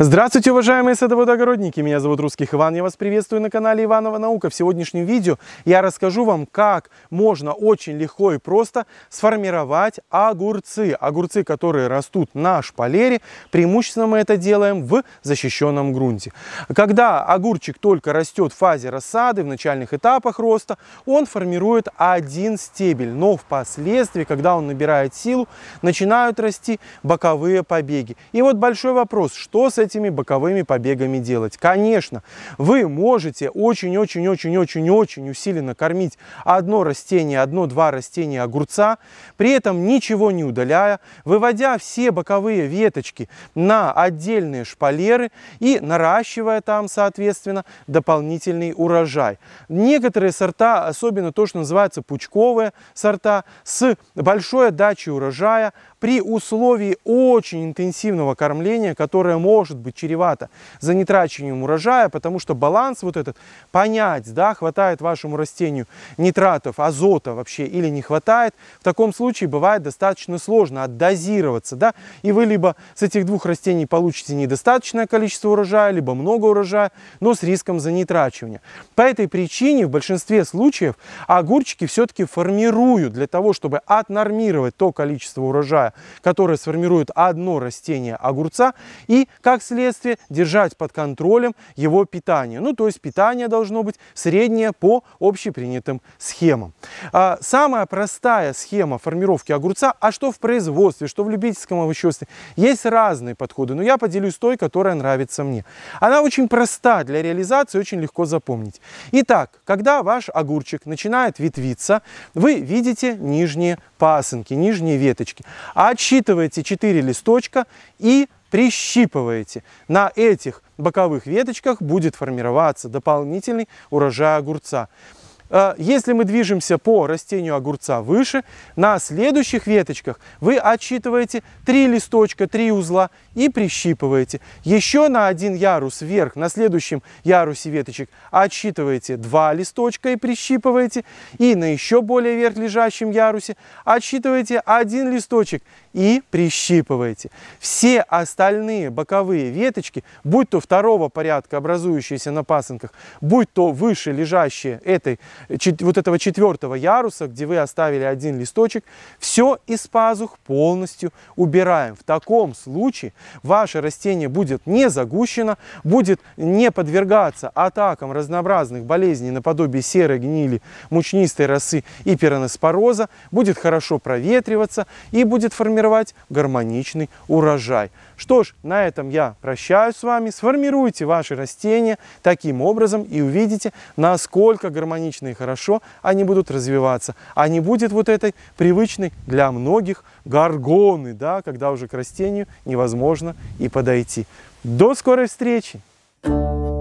Здравствуйте, уважаемые садоводы-огородники! Меня зовут Русских Иван, я вас приветствую на канале Иванова Наука. В сегодняшнем видео я расскажу вам, как можно очень легко и просто сформировать огурцы. Огурцы, которые растут на шпалере, преимущественно мы это делаем в защищенном грунте. Когда огурчик только растет в фазе рассады, в начальных этапах роста, он формирует один стебель, но впоследствии, когда он набирает силу, начинают расти боковые побеги. И вот большой вопрос, что с этим этими боковыми побегами делать? Конечно, вы можете очень-очень-очень-очень-очень усиленно кормить одно растение, одно-два растения огурца, при этом ничего не удаляя, выводя все боковые веточки на отдельные шпалеры и наращивая там, соответственно, дополнительный урожай. Некоторые сорта, особенно то, что называется пучковые сорта, с большой отдачей урожая, при условии очень интенсивного кормления, которое может быть чревато занетрачиванием урожая, потому что баланс вот этот понять, да, хватает вашему растению нитратов, азота вообще или не хватает, в таком случае бывает достаточно сложно отдозироваться, да, и вы либо с этих двух растений получите недостаточное количество урожая, либо много урожая, но с риском занетрачивания. По этой причине в большинстве случаев огурчики все-таки формируют для того, чтобы отнормировать то количество урожая, такая, которая сформирует одно растение огурца и, как следствие, держать под контролем его питание. Ну, то есть питание должно быть среднее по общепринятым схемам. А, самая простая схема формировки огурца, а что в производстве, что в любительском овоществе, есть разные подходы, но я поделюсь той, которая нравится мне. Она очень проста для реализации, очень легко запомнить. Итак, когда ваш огурчик начинает ветвиться, вы видите нижние пасынки, нижние веточки отсчитываете 4 листочка и прищипываете. На этих боковых веточках будет формироваться дополнительный урожай огурца. Э, если мы движемся по растению огурца выше, на следующих веточках вы отсчитываете 3 листочка, 3 узла и прищипываете. Еще на один ярус вверх, на следующем ярусе веточек отсчитываете 2 листочка и прищипываете. И на еще более верхлежащем ярусе отсчитываете 1 листочек и прищипываете. Все остальные боковые веточки, будь то второго порядка, образующиеся на пасынках, будь то выше лежащие этой вот этого четвертого яруса, где вы оставили один листочек, все из пазух полностью убираем. В таком случае ваше растение будет не загущено, будет не подвергаться атакам разнообразных болезней наподобие серой гнили, мучнистой росы и пираноспороза, будет хорошо проветриваться и будет формировать гармоничный урожай. Что ж, на этом я прощаюсь с вами. Сформируйте ваши растения таким образом и увидите, насколько гармоничный отлично и хорошо, они будут развиваться, а не будет вот этой привычной для многих горгоны, да, когда уже к растению невозможно и подойти. До скорой встречи! thank you